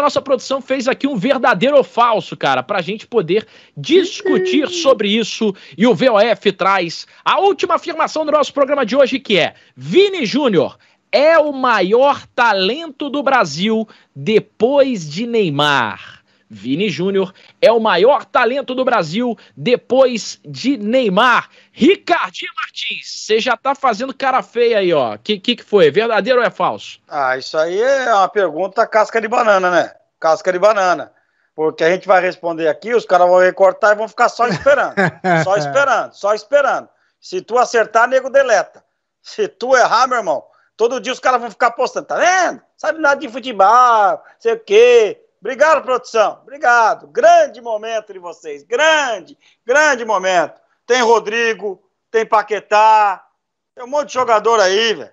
a nossa produção fez aqui um verdadeiro ou falso, cara, para a gente poder discutir uhum. sobre isso. E o VOF traz a última afirmação do nosso programa de hoje, que é: Vini Júnior é o maior talento do Brasil depois de Neymar. Vini Júnior é o maior talento do Brasil depois de Neymar. Ricardinho Martins, você já tá fazendo cara feia aí, ó. O que, que, que foi? Verdadeiro ou é falso? Ah, isso aí é uma pergunta casca de banana, né? Casca de banana. Porque a gente vai responder aqui, os caras vão recortar e vão ficar só esperando. só esperando, só esperando. Se tu acertar, nego deleta. Se tu errar, meu irmão, todo dia os caras vão ficar postando, tá vendo? Sabe nada de futebol, sei o quê, Obrigado, produção. Obrigado. Grande momento de vocês. Grande, grande momento. Tem Rodrigo, tem Paquetá, tem um monte de jogador aí, velho.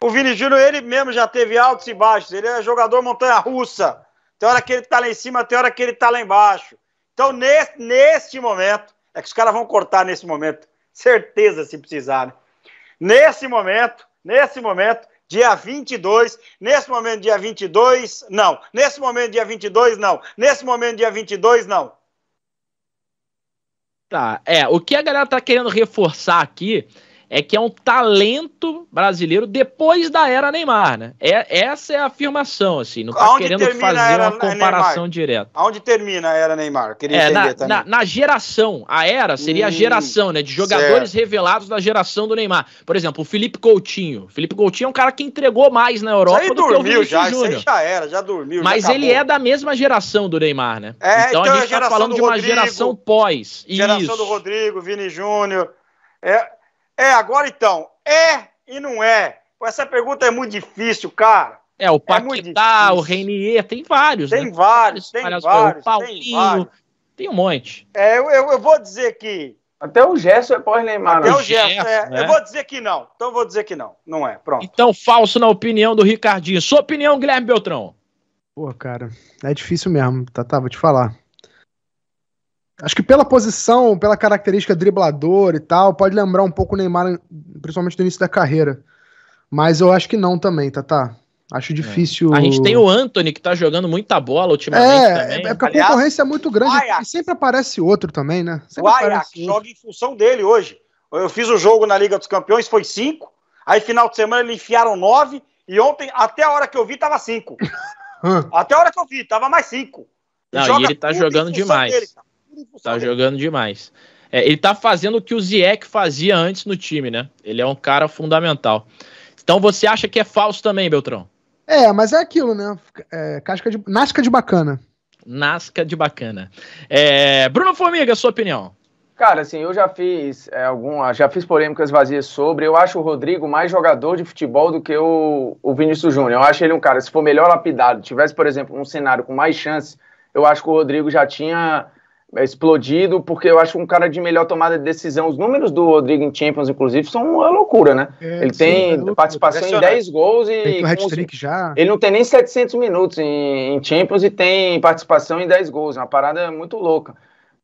O Vini Júnior, ele mesmo já teve altos e baixos. Ele é jogador montanha-russa. Tem hora que ele tá lá em cima, tem hora que ele tá lá embaixo. Então, nesse, neste momento, é que os caras vão cortar nesse momento. Certeza, se precisar, né? Nesse momento, nesse momento, dia 22, nesse momento dia 22, não. Nesse momento dia 22, não. Nesse momento dia 22, não. Tá, é, o que a galera tá querendo reforçar aqui é que é um talento brasileiro depois da era Neymar, né? É, essa é a afirmação, assim. Não tá Aonde querendo fazer uma comparação Neymar? direta. Aonde termina a era Neymar? Queria é, entender na, também. Na, na, geração, a era seria hum, a geração, né? De jogadores certo. revelados da geração do Neymar. Por exemplo, o Felipe Coutinho. O Felipe Coutinho é um cara que entregou mais na Europa do dormiu, que o Vinícius já, Júnior. já era, já dormiu. Mas já ele é da mesma geração do Neymar, né? É, então, então a é gente a tá falando de uma Rodrigo, geração pós. Geração isso. do Rodrigo, Vini Júnior. É, é, agora então, é e não é? Essa pergunta é muito difícil, cara. É, o é Paquetá, é o Reinier, tem vários, tem né? Vários, tem vários, vários o Paulinho, tem vários. Tem um monte. É, eu, eu, eu vou dizer que até o Gerson é pós-Neymar. Até o Gerson, é. né? Eu vou dizer que não. Então vou dizer que não. Não é. Pronto. Então, falso na opinião do Ricardinho. Sua opinião, Guilherme Beltrão? Pô, cara, é difícil mesmo, Tatá, tá, vou te falar. Acho que pela posição, pela característica driblador e tal, pode lembrar um pouco o Neymar, principalmente no início da carreira. Mas eu acho que não também, tá, tá. Acho é. difícil. É. A gente tem o Anthony que tá jogando muita bola ultimamente. É, também. é porque Aliás, a concorrência é muito grande e sempre aparece outro também, né? Sempre o Ajax joga em função dele hoje. Eu fiz o jogo na Liga dos Campeões, foi cinco. Aí final de semana eles enfiaram nove. E ontem, até a hora que eu vi, tava cinco. até a hora que eu vi, tava mais cinco. Não, e ele tá jogando demais. Dele, Tá jogando demais. É, ele tá fazendo o que o Ziek fazia antes no time, né? Ele é um cara fundamental. Então você acha que é falso também, Beltrão? É, mas é aquilo, né? É, casca de, nasca de bacana. Nasca de bacana. É, Bruno Formiga, sua opinião? Cara, assim, eu já fiz é, alguma, ah, já fiz polêmicas vazias sobre. Eu acho o Rodrigo mais jogador de futebol do que o, o Vinícius Júnior. Eu acho ele um cara, se for melhor lapidado, tivesse, por exemplo, um cenário com mais chances, eu acho que o Rodrigo já tinha é, explodido, porque eu acho um cara de melhor tomada de decisão. Os números do Rodrigo em Champions, inclusive, são uma loucura, né? É, ele sim, tem é participação em 10 gols e. um hat-trick já. Ele não tem nem 700 minutos em, em Champions e tem participação em 10 gols. É uma parada muito louca.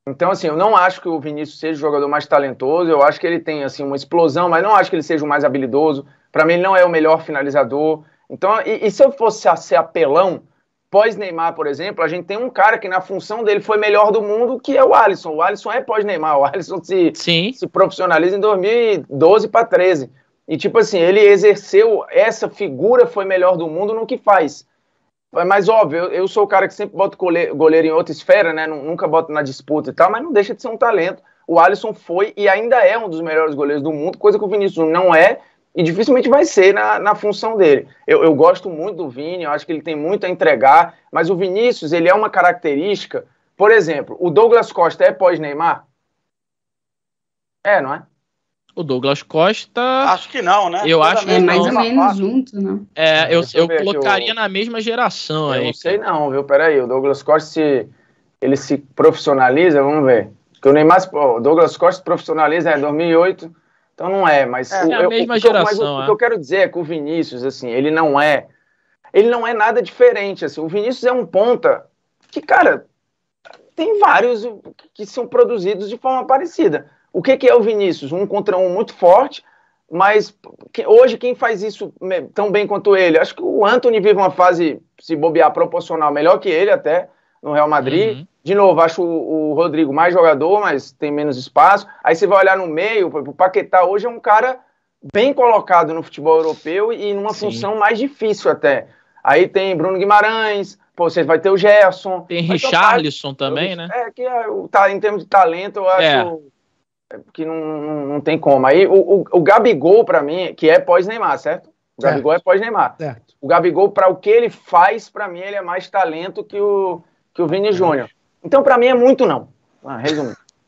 Então, assim, eu não acho que o Vinícius seja o jogador mais talentoso. Eu acho que ele tem, assim, uma explosão, mas não acho que ele seja o mais habilidoso. Para mim, ele não é o melhor finalizador. Então, e, e se eu fosse ser apelão, pós-Neymar, por exemplo, a gente tem um cara que na função dele foi melhor do mundo, que é o Alisson. O Alisson é pós-Neymar, o Alisson se, Sim. se profissionaliza em 2012 para 13. E tipo assim, ele exerceu essa figura foi melhor do mundo no que faz. Mas óbvio, eu, eu sou o cara que sempre bota goleiro, goleiro em outra esfera, né? Nunca boto na disputa e tal, mas não deixa de ser um talento. O Alisson foi e ainda é um dos melhores goleiros do mundo, coisa que o Vinícius não é, e dificilmente vai ser na, na função dele. Eu, eu gosto muito do Vini, eu acho que ele tem muito a entregar, mas o Vinícius, ele é uma característica. Por exemplo, o Douglas Costa é pós-Neymar? É, não é? O Douglas Costa. Acho que não, né? Eu acho que é mais não. ou menos junto, né? É, eu, eu, eu colocaria na mesma geração eu aí. Não sei não, viu? Peraí, o Douglas Costa se ele se profissionaliza, vamos ver. Porque o Neymar, o Douglas Costa se profissionaliza é 2008, então não é, mas é, o, é a mesma geração. Mas, é. o que eu quero dizer é que o Vinícius, assim, ele não é, ele não é nada diferente. Assim, o Vinícius é um ponta que, cara, tem vários que são produzidos de forma parecida. O que, que é o Vinícius? Um contra um muito forte, mas que, hoje quem faz isso tão bem quanto ele? Acho que o Anthony vive uma fase, se bobear, proporcional melhor que ele até no Real Madrid. Uhum. De novo, acho o, o Rodrigo mais jogador, mas tem menos espaço. Aí você vai olhar no meio, o Paquetá hoje é um cara bem colocado no futebol europeu e numa Sim. função mais difícil até. Aí tem Bruno Guimarães, pô, você vai ter o Gerson. Tem Richarlison ter também, né? É, que tá, em termos de talento, eu acho é. que não, não, não, tem como. Aí o, o, o Gabigol, para mim, que é pós-Neymar, certo? O Gabigol é, é pós-Neymar. O Gabigol, para o que ele faz, para mim, ele é mais talento que o, que o Vini é. Júnior. Então, para mim, é muito não. Ah,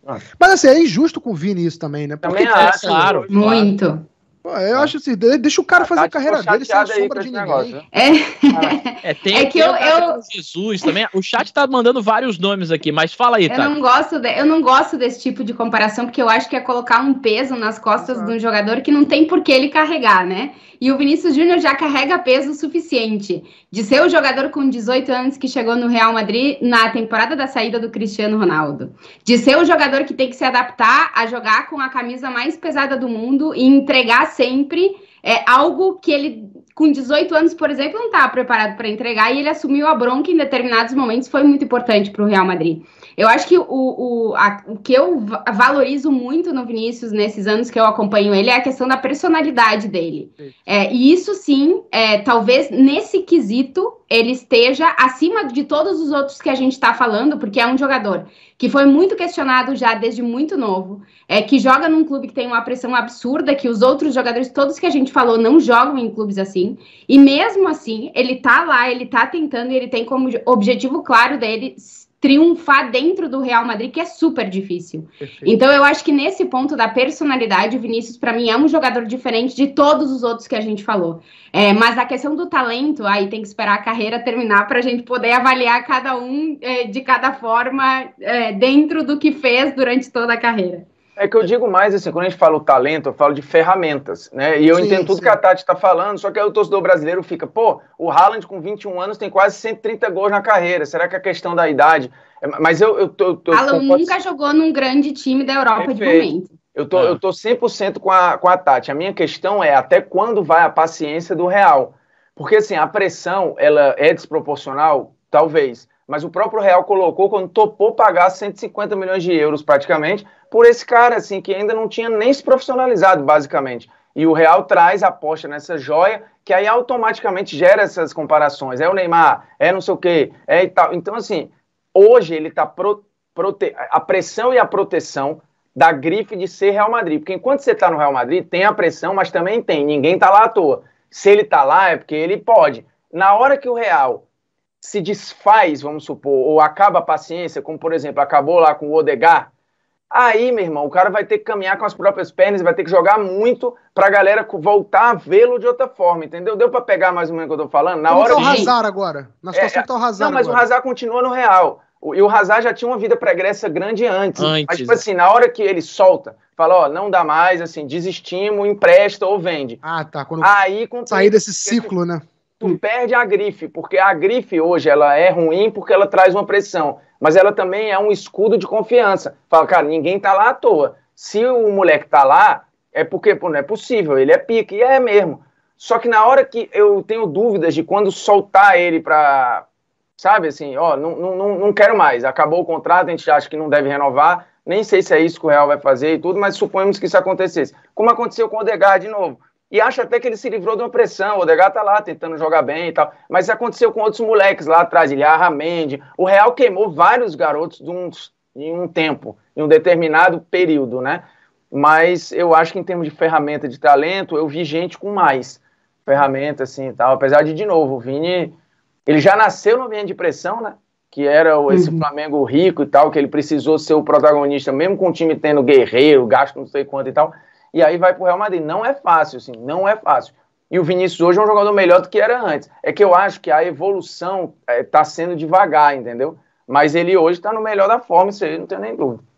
ah, Mas assim, é injusto com o Vini isso também, né? Porque, também é, assim, claro. Muito. Claro. eu acho assim, deixa o cara tá fazer a carreira dele sem a sombra de ninguém. Negócio. Né? É, é, tem, é que eu, eu... Jesus também. O chat tá mandando vários nomes aqui, mas fala aí, tá? Eu não gosto, de, eu não gosto desse tipo de comparação porque eu acho que é colocar um peso nas costas ah. de um jogador que não tem por que ele carregar, né? E o Vinícius Júnior já carrega peso suficiente. De ser o jogador com 18 anos que chegou no Real Madrid na temporada da saída do Cristiano Ronaldo. De ser o jogador que tem que se adaptar a jogar com a camisa mais pesada do mundo e entregar sempre é, algo que ele com 18 anos, por exemplo, não estava preparado para entregar e ele assumiu a bronca em determinados momentos, foi muito importante para o Real Madrid. Eu acho que o, o, a, o que eu valorizo muito no Vinícius nesses anos que eu acompanho ele é a questão da personalidade dele. É, e isso sim, é, talvez nesse quesito ele esteja acima de todos os outros que a gente está falando, porque é um jogador que foi muito questionado já desde muito novo, é que joga num clube que tem uma pressão absurda, que os outros jogadores, todos que a gente falou, não jogam em clubes assim. E mesmo assim, ele tá lá, ele tá tentando e ele tem como objetivo claro dele triunfar dentro do Real Madrid, que é super difícil. Perfeito. Então eu acho que nesse ponto da personalidade, o Vinícius para mim é um jogador diferente de todos os outros que a gente falou. É, mas a questão do talento, aí tem que esperar a carreira terminar para a gente poder avaliar cada um é, de cada forma é, dentro do que fez durante toda a carreira. É que eu digo mais assim, quando a gente fala o talento, eu falo de ferramentas, né? E eu sim, entendo tudo sim. que a Tati está falando, só que aí o torcedor brasileiro fica, pô, o Haaland com 21 anos tem quase 130 gols na carreira, será que é questão da idade? É, mas eu... eu, tô, eu nunca jogou num grande time da Europa Perfeito. de momento. Eu tô, é. eu tô 100% com a, com a Tati. A minha questão é até quando vai a paciência do Real? Porque, assim, a pressão, ela é desproporcional? Talvez mas o próprio Real colocou quando topou pagar 150 milhões de euros praticamente por esse cara assim que ainda não tinha nem se profissionalizado basicamente. E o Real traz aposta nessa joia, que aí automaticamente gera essas comparações. É o Neymar, é não sei o quê, é e tal. Então, assim, hoje ele está pro, prote... a pressão e a proteção da grife de ser Real Madrid. Porque enquanto você está no Real Madrid, tem a pressão, mas também tem. Ninguém está lá à toa. Se ele está lá, é porque ele pode. Na hora que o Real se desfaz, vamos supor, ou acaba a paciência, como por exemplo, acabou lá com o Odegar, aí, meu irmão, o cara vai ter que caminhar com as próprias pernas, vai ter que jogar muito pra galera voltar a vê-lo de outra forma, entendeu? Deu para pegar mais ou menos o que eu tô falando? Na como hora tá o Hazard agora, na situação é, tá o é, Hazard Não, mas agora. o Hazard continua no Real. E o Hazard já tinha uma vida pregressa grande antes. antes. Mas, tipo assim, na hora que ele solta, fala, ó, não dá mais, assim, desestimo, empresta ou vende. Ah, tá. Quando aí, sair desse ciclo, né? perde a grife, porque a grife hoje ela é ruim porque ela traz uma pressão, mas ela também é um escudo de confiança. Fala, cara, ninguém tá lá à toa. Se o moleque tá lá, é porque pô, não é possível, ele é pique, e é mesmo. Só que na hora que eu tenho dúvidas de quando soltar ele pra. Sabe assim, ó, não, não, não quero mais, acabou o contrato, a gente acha que não deve renovar, nem sei se é isso que o Real vai fazer e tudo, mas suponhamos que isso acontecesse. Como aconteceu com o Odegaard de novo e acho até que ele se livrou de uma pressão. O Odegaard tá lá tentando jogar bem e tal. Mas isso aconteceu com outros moleques lá atrás, Ilharra, Mendes. O Real queimou vários garotos um, em um tempo, em um determinado período, né? Mas eu acho que em termos de ferramenta de talento, eu vi gente com mais ferramenta, assim tal. Apesar de, de novo, o Vini, ele já nasceu no ambiente de pressão, né? Que era esse uhum. Flamengo rico e tal, que ele precisou ser o protagonista, mesmo com o time tendo guerreiro, gasto não sei quanto e tal e aí vai para o Real Madrid. Não é fácil, assim, não é fácil. E o Vinícius hoje é um jogador melhor do que era antes. É que eu acho que a evolução está eh, sendo devagar, entendeu? Mas ele hoje está no melhor da forma, isso aí não tem nem dúvida.